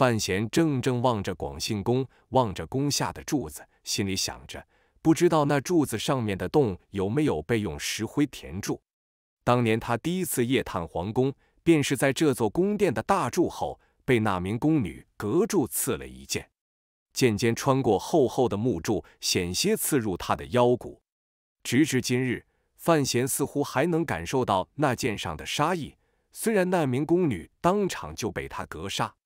范闲怔怔望着广信宫，望着宫下的柱子，心里想着：不知道那柱子上面的洞有没有被用石灰填住。当年他第一次夜探皇宫，便是在这座宫殿的大柱后，被那名宫女隔柱刺了一剑，剑尖穿过厚厚的木柱，险些刺入他的腰骨。直至今日，范闲似乎还能感受到那剑上的杀意。虽然那名宫女当场就被他格杀。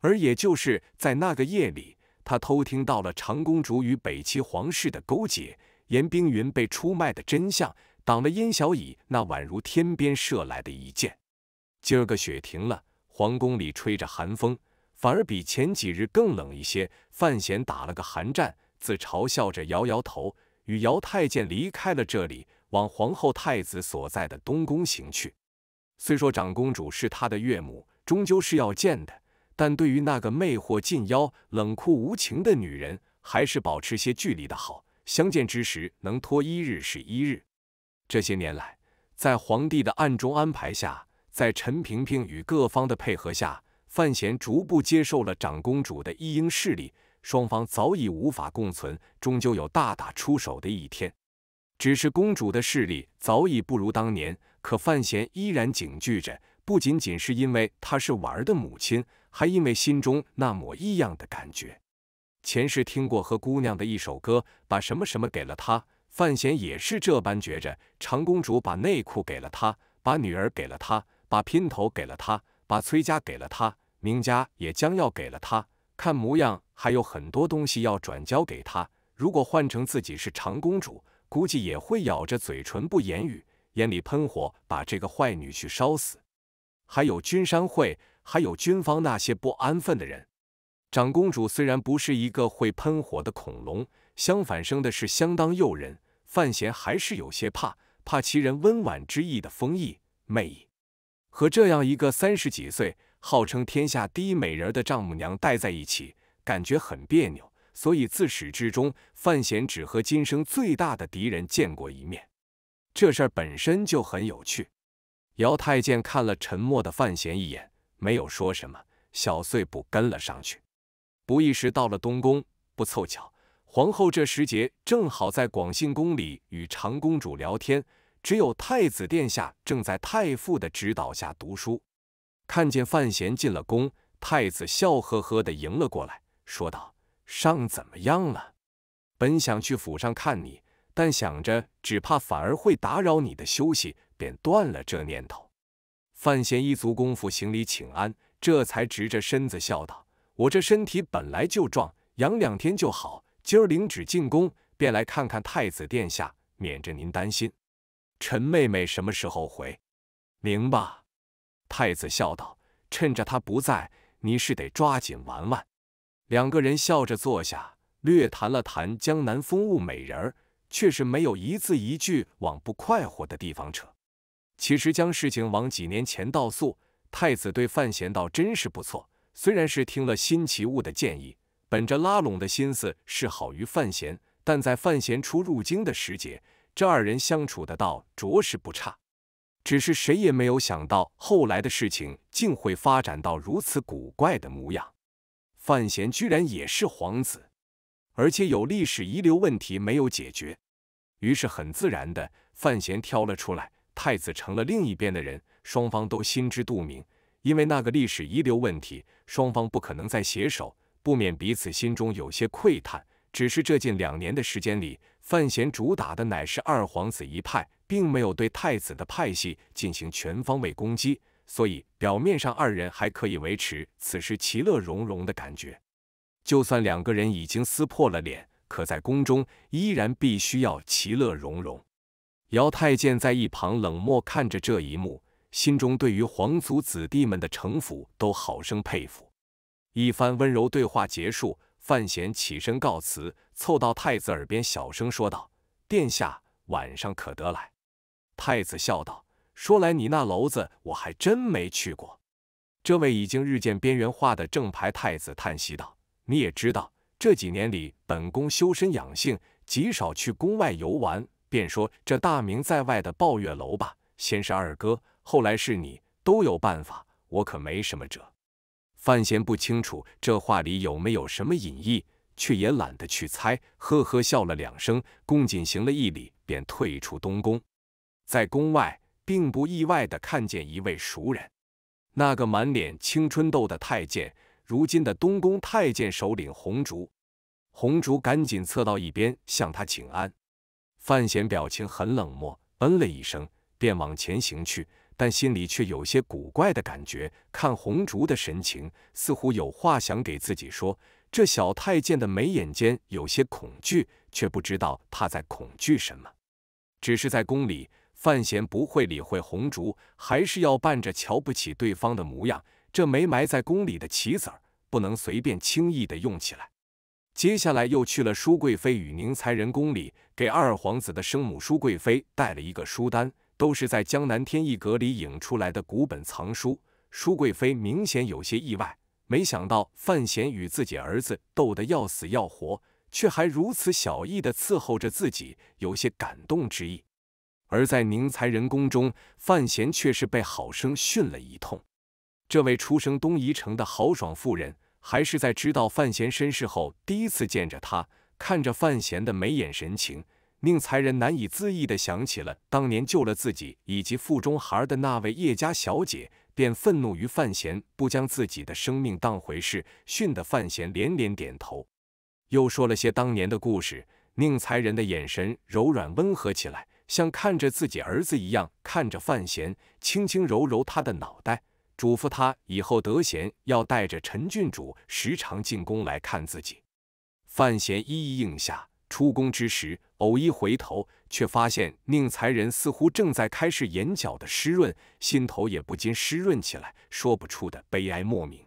而也就是在那个夜里，他偷听到了长公主与北齐皇室的勾结，严冰云被出卖的真相，挡了燕小乙那宛如天边射来的一箭。今儿个雪停了，皇宫里吹着寒风，反而比前几日更冷一些。范闲打了个寒战，自嘲笑着摇摇头，与姚太监离开了这里，往皇后、太子所在的东宫行去。虽说长公主是他的岳母，终究是要见的。但对于那个魅惑禁妖、冷酷无情的女人，还是保持些距离的好。相见之时，能拖一日是一日。这些年来，在皇帝的暗中安排下，在陈萍萍与各方的配合下，范闲逐步接受了长公主的一应势力。双方早已无法共存，终究有大打出手的一天。只是公主的势力早已不如当年，可范闲依然警惧着，不仅仅是因为她是婉儿的母亲。还因为心中那抹异样的感觉，前世听过和姑娘的一首歌，把什么什么给了他。范闲也是这般觉着，长公主把内裤给了他，把女儿给了他，把姘头给了他，把崔家给了他，明家也将要给了他。看模样还有很多东西要转交给他。如果换成自己是长公主，估计也会咬着嘴唇不言语，眼里喷火把这个坏女婿烧死。还有君山会。还有军方那些不安分的人。长公主虽然不是一个会喷火的恐龙，相反生的是相当诱人。范闲还是有些怕，怕其人温婉之意的风意魅意，和这样一个三十几岁、号称天下第一美人的丈母娘待在一起，感觉很别扭。所以自始至终，范闲只和今生最大的敌人见过一面。这事本身就很有趣。姚太监看了沉默的范闲一眼。没有说什么，小碎步跟了上去，不一时到了东宫，不凑巧，皇后这时节正好在广信宫里与长公主聊天，只有太子殿下正在太傅的指导下读书。看见范闲进了宫，太子笑呵呵的迎了过来，说道：“伤怎么样了？本想去府上看你，但想着只怕反而会打扰你的休息，便断了这念头。”范闲一足功夫行礼请安，这才直着身子笑道：“我这身体本来就壮，养两天就好。今儿领旨进宫，便来看看太子殿下，免着您担心。”“陈妹妹什么时候回？”“明吧。”太子笑道：“趁着她不在，你是得抓紧玩玩。”两个人笑着坐下，略谈了谈江南风物美人，却是没有一字一句往不快活的地方扯。其实将事情往几年前倒诉，太子对范闲倒真是不错。虽然是听了新奇物的建议，本着拉拢的心思是好于范闲，但在范闲初入京的时节，这二人相处的倒着实不差。只是谁也没有想到，后来的事情竟会发展到如此古怪的模样。范闲居然也是皇子，而且有历史遗留问题没有解决，于是很自然的，范闲挑了出来。太子成了另一边的人，双方都心知肚明，因为那个历史遗留问题，双方不可能再携手，不免彼此心中有些窥探。只是这近两年的时间里，范闲主打的乃是二皇子一派，并没有对太子的派系进行全方位攻击，所以表面上二人还可以维持此时其乐融融的感觉。就算两个人已经撕破了脸，可在宫中依然必须要其乐融融。姚太监在一旁冷漠看着这一幕，心中对于皇族子弟们的城府都好生佩服。一番温柔对话结束，范闲起身告辞，凑到太子耳边小声说道：“殿下，晚上可得来？”太子笑道：“说来你那楼子，我还真没去过。”这位已经日渐边缘化的正牌太子叹息道：“你也知道，这几年里本宫修身养性，极少去宫外游玩。”便说这大名在外的抱月楼吧，先是二哥，后来是你，都有办法，我可没什么辙。范闲不清楚这话里有没有什么隐意，却也懒得去猜，呵呵笑了两声，恭谨行了一礼，便退出东宫。在宫外，并不意外地看见一位熟人，那个满脸青春痘的太监，如今的东宫太监首领红烛。红烛赶紧侧到一边，向他请安。范闲表情很冷漠，嗯了一声，便往前行去，但心里却有些古怪的感觉。看红烛的神情，似乎有话想给自己说。这小太监的眉眼间有些恐惧，却不知道他在恐惧什么。只是在宫里，范闲不会理会红烛，还是要扮着瞧不起对方的模样。这没埋在宫里的棋子儿，不能随便轻易的用起来。接下来又去了舒贵妃与宁才人宫里，给二皇子的生母舒贵妃带了一个书单，都是在江南天一阁里引出来的古本藏书。舒贵妃明显有些意外，没想到范闲与自己儿子斗得要死要活，却还如此小意的伺候着自己，有些感动之意。而在宁才人宫中，范闲却是被好生训了一通。这位出生东夷城的豪爽妇人。还是在知道范闲身世后，第一次见着他，看着范闲的眉眼神情，宁财人难以自抑地想起了当年救了自己以及腹中孩儿的那位叶家小姐，便愤怒于范闲不将自己的生命当回事，训得范闲连连点头，又说了些当年的故事。宁财人的眼神柔软温和起来，像看着自己儿子一样看着范闲，轻轻揉揉他的脑袋。嘱咐他以后得闲要带着陈郡主时常进宫来看自己。范闲一一应下。出宫之时，偶一回头，却发现宁才人似乎正在开始眼角的湿润，心头也不禁湿润起来，说不出的悲哀莫名。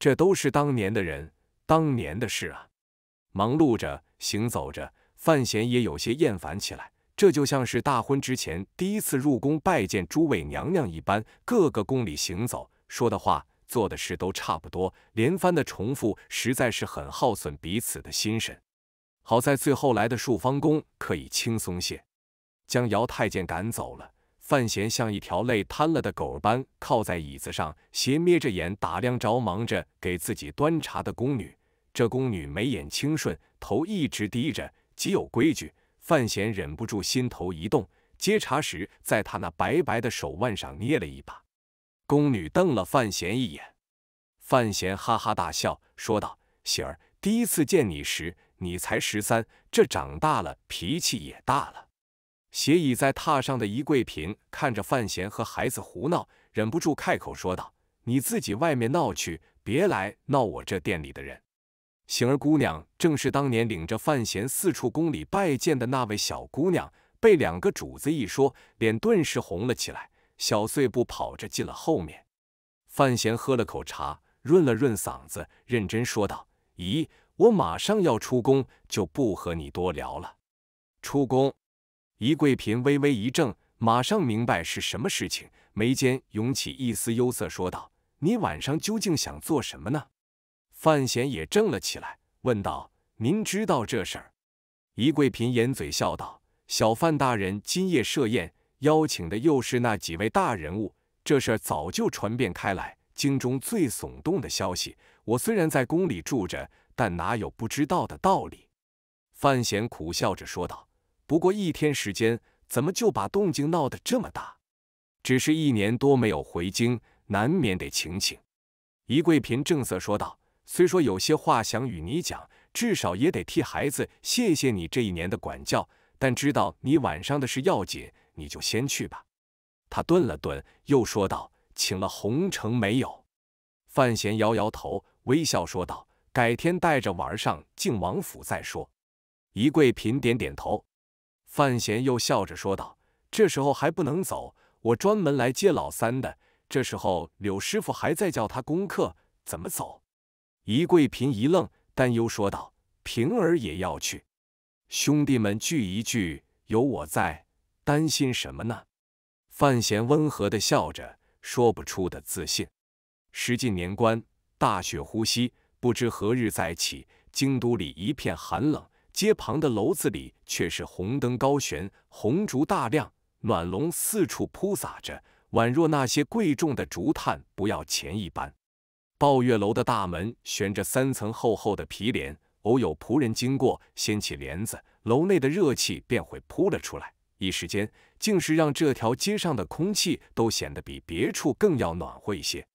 这都是当年的人，当年的事啊。忙碌着，行走着，范闲也有些厌烦起来。这就像是大婚之前第一次入宫拜见诸位娘娘一般，各个宫里行走说的话、做的事都差不多，连番的重复实在是很耗损彼此的心神。好在最后来的淑方宫可以轻松些，将姚太监赶走了。范闲像一条累瘫了的狗般靠在椅子上，斜眯着眼打量着忙着给自己端茶的宫女。这宫女眉眼清顺，头一直低着，极有规矩。范闲忍不住心头一动，接茶时在他那白白的手腕上捏了一把。宫女瞪了范闲一眼，范闲哈哈大笑，说道：“喜儿，第一次见你时你才十三，这长大了，脾气也大了。”斜倚在榻上的宜贵嫔看着范闲和孩子胡闹，忍不住开口说道：“你自己外面闹去，别来闹我这店里的人。”行儿姑娘正是当年领着范闲四处宫里拜见的那位小姑娘，被两个主子一说，脸顿时红了起来，小碎步跑着进了后面。范闲喝了口茶，润了润嗓子，认真说道：“咦，我马上要出宫，就不和你多聊了。”出宫，宜贵嫔微微一怔，马上明白是什么事情，眉间涌起一丝忧色，说道：“你晚上究竟想做什么呢？”范闲也怔了起来，问道：“您知道这事儿？”宜贵嫔掩嘴笑道：“小范大人今夜设宴，邀请的又是那几位大人物，这事儿早就传遍开来，京中最耸动的消息。我虽然在宫里住着，但哪有不知道的道理？”范闲苦笑着说道：“不过一天时间，怎么就把动静闹得这么大？只是一年多没有回京，难免得请请。”宜贵嫔正色说道。虽说有些话想与你讲，至少也得替孩子谢谢你这一年的管教。但知道你晚上的事要紧，你就先去吧。他顿了顿，又说道：“请了红城没有？”范闲摇摇头，微笑说道：“改天带着玩儿上靖王府再说。”一贵嫔点点头。范闲又笑着说道：“这时候还不能走，我专门来接老三的。这时候柳师傅还在教他功课，怎么走？”一贵嫔一愣，担忧说道：“平儿也要去，兄弟们聚一聚，有我在，担心什么呢？”范闲温和的笑着，说不出的自信。时近年关，大雪呼吸，不知何日再起。京都里一片寒冷，街旁的楼子里却是红灯高悬，红烛大亮，暖笼四处铺洒着，宛若那些贵重的竹炭不要钱一般。抱月楼的大门悬着三层厚厚的皮帘，偶有仆人经过，掀起帘子，楼内的热气便会扑了出来，一时间竟是让这条街上的空气都显得比别处更要暖和一些。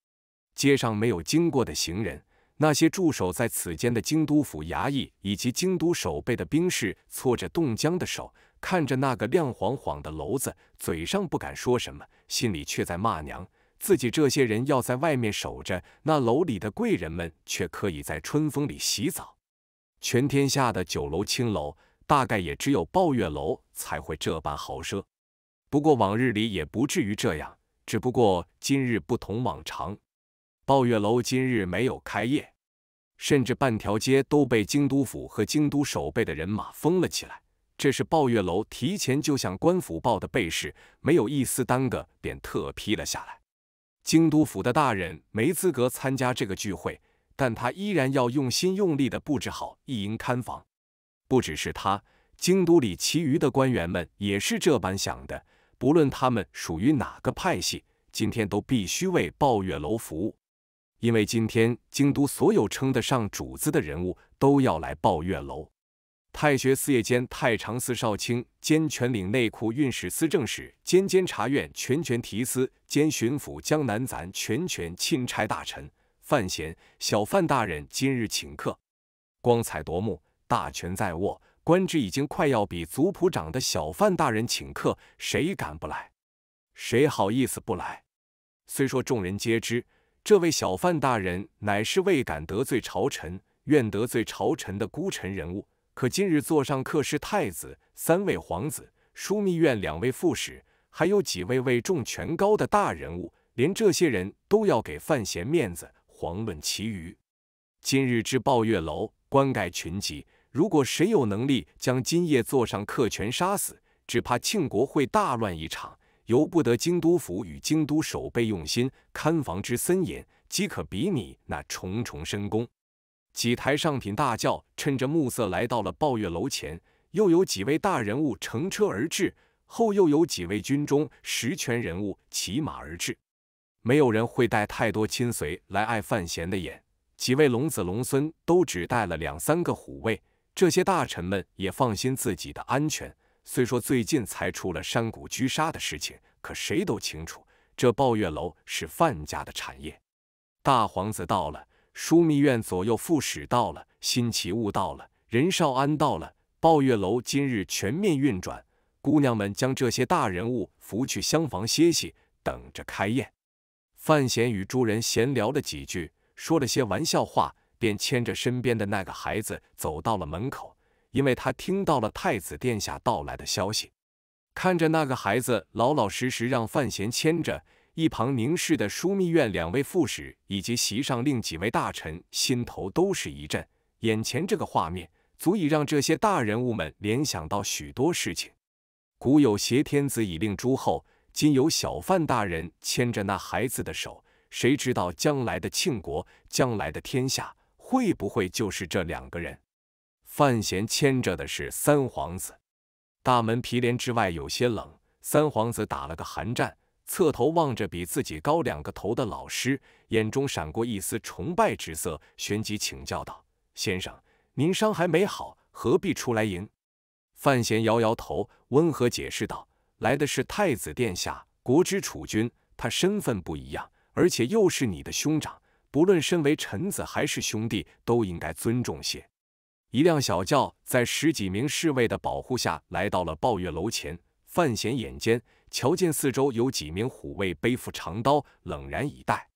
街上没有经过的行人，那些驻守在此间的京都府衙役以及京都守备的兵士搓着冻僵的手，看着那个亮晃晃的楼子，嘴上不敢说什么，心里却在骂娘。自己这些人要在外面守着，那楼里的贵人们却可以在春风里洗澡。全天下的酒楼、青楼，大概也只有抱月楼才会这般豪奢。不过往日里也不至于这样，只不过今日不同往常。抱月楼今日没有开业，甚至半条街都被京都府和京都守备的人马封了起来。这是抱月楼提前就向官府报的备事，没有一丝耽搁，便特批了下来。京都府的大人没资格参加这个聚会，但他依然要用心用力地布置好一营看房。不只是他，京都里其余的官员们也是这般想的。不论他们属于哪个派系，今天都必须为抱月楼服务，因为今天京都所有称得上主子的人物都要来抱月楼。太学四叶监太常寺少卿，兼全领内库运使司政使，兼监察院全权提司，兼巡抚江南咱全权钦差大臣。范闲，小范大人今日请客，光彩夺目，大权在握，官职已经快要比族谱长的小范大人请客，谁敢不来？谁好意思不来？虽说众人皆知，这位小范大人乃是未敢得罪朝臣，愿得罪朝臣的孤臣人物。可今日坐上客是太子、三位皇子、枢密院两位副使，还有几位位重权高的大人物，连这些人都要给范闲面子，遑论其余。今日之抱月楼，官盖群集，如果谁有能力将今夜坐上客全杀死，只怕庆国会大乱一场，由不得京都府与京都守备用心看防之森严，即可比拟那重重深宫。几台上品大轿趁着暮色来到了抱月楼前，又有几位大人物乘车而至，后又有几位军中实权人物骑马而至。没有人会带太多亲随来碍范闲的眼，几位龙子龙孙都只带了两三个虎卫。这些大臣们也放心自己的安全，虽说最近才出了山谷狙杀的事情，可谁都清楚这抱月楼是范家的产业。大皇子到了。枢密院左右副使到了，新奇物到了，任少安到了，抱月楼今日全面运转，姑娘们将这些大人物扶去厢房歇息，等着开宴。范闲与诸人闲聊了几句，说了些玩笑话，便牵着身边的那个孩子走到了门口，因为他听到了太子殿下到来的消息。看着那个孩子老老实实让范闲牵着。一旁凝视的枢密院两位副使以及席上另几位大臣心头都是一震，眼前这个画面足以让这些大人物们联想到许多事情。古有挟天子以令诸侯，今有小范大人牵着那孩子的手，谁知道将来的庆国，将来的天下会不会就是这两个人？范闲牵着的是三皇子。大门皮帘之外有些冷，三皇子打了个寒战。侧头望着比自己高两个头的老师，眼中闪过一丝崇拜之色，旋即请教道：“先生，您伤还没好，何必出来迎？”范闲摇摇头，温和解释道：“来的是太子殿下，国之储君，他身份不一样，而且又是你的兄长，不论身为臣子还是兄弟，都应该尊重些。”一辆小轿在十几名侍卫的保护下来到了抱月楼前，范闲眼尖。瞧见四周有几名虎卫背负长刀，冷然以待。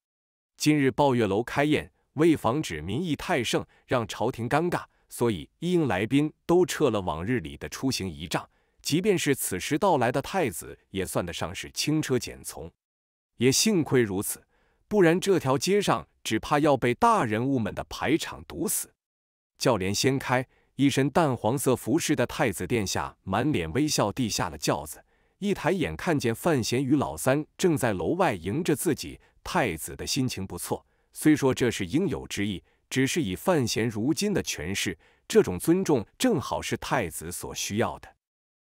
今日抱月楼开宴，为防止民意太盛，让朝廷尴尬，所以一应来宾都撤了往日里的出行仪仗。即便是此时到来的太子，也算得上是轻车简从。也幸亏如此，不然这条街上只怕要被大人物们的排场堵死。轿帘掀开，一身淡黄色服饰的太子殿下满脸微笑地下了轿子。一抬眼看见范闲与老三正在楼外迎着自己，太子的心情不错。虽说这是应有之意，只是以范闲如今的权势，这种尊重正好是太子所需要的。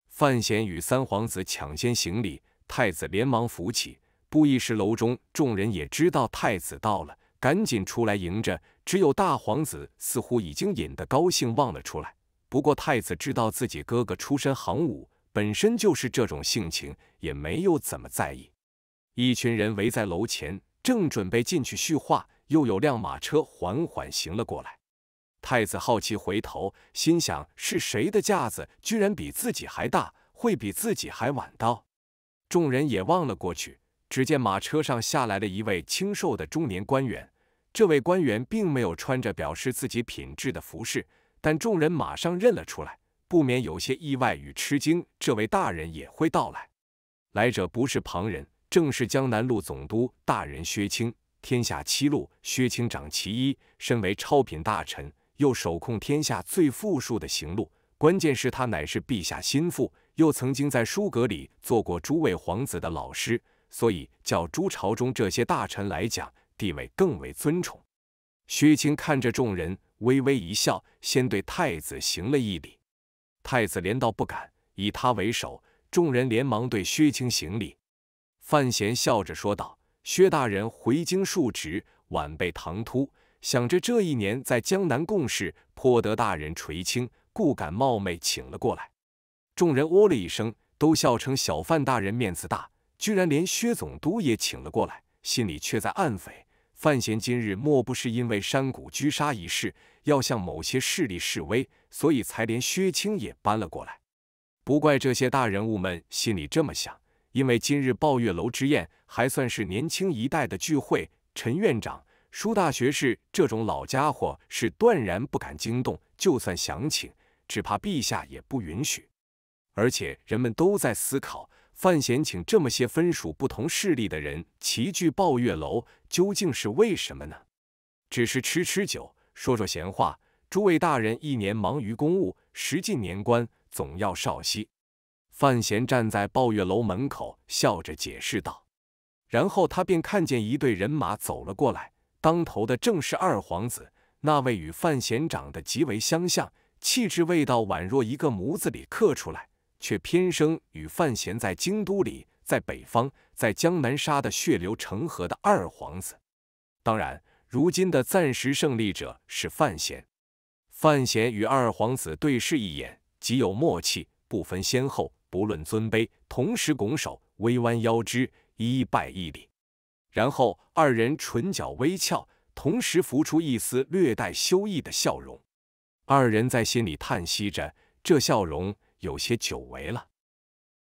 范闲与三皇子抢先行礼，太子连忙扶起。不一时，楼中众人也知道太子到了，赶紧出来迎着。只有大皇子似乎已经引得高兴忘了出来。不过太子知道自己哥哥出身行伍。本身就是这种性情，也没有怎么在意。一群人围在楼前，正准备进去叙话，又有辆马车缓缓行了过来。太子好奇回头，心想是谁的架子居然比自己还大，会比自己还晚到？众人也望了过去，只见马车上下来了一位清瘦的中年官员。这位官员并没有穿着表示自己品质的服饰，但众人马上认了出来。不免有些意外与吃惊，这位大人也会到来。来者不是旁人，正是江南路总督大人薛青。天下七路，薛青长其一，身为超品大臣，又手控天下最富庶的行路。关键是，他乃是陛下心腹，又曾经在书阁里做过诸位皇子的老师，所以叫诸朝中这些大臣来讲，地位更为尊崇。薛青看着众人，微微一笑，先对太子行了一礼。太子连道不敢，以他为首，众人连忙对薛青行礼。范闲笑着说道：“薛大人回京述职，晚辈唐突，想着这一年在江南共事，颇得大人垂青，故敢冒昧请了过来。”众人哦了一声，都笑称小范大人面子大，居然连薛总督也请了过来，心里却在暗诽：范闲今日莫不是因为山谷狙杀一事，要向某些势力示威？所以才连薛青也搬了过来。不怪这些大人物们心里这么想，因为今日抱月楼之宴还算是年轻一代的聚会。陈院长、舒大学士这种老家伙是断然不敢惊动，就算想请，只怕陛下也不允许。而且人们都在思考，范闲请这么些分属不同势力的人齐聚抱月楼，究竟是为什么呢？只是吃吃酒，说说闲话。诸位大人一年忙于公务，时近年关，总要少息。”范闲站在抱月楼门口，笑着解释道。然后他便看见一队人马走了过来，当头的正是二皇子，那位与范闲长得极为相像，气质味道宛若一个模子里刻出来，却偏生与范闲在京都里、在北方、在江南杀得血流成河的二皇子。当然，如今的暂时胜利者是范闲。范闲与二皇子对视一眼，极有默契，不分先后，不论尊卑，同时拱手，微弯腰肢，一拜一礼。然后二人唇角微翘，同时浮出一丝略带羞意的笑容。二人在心里叹息着，这笑容有些久违了。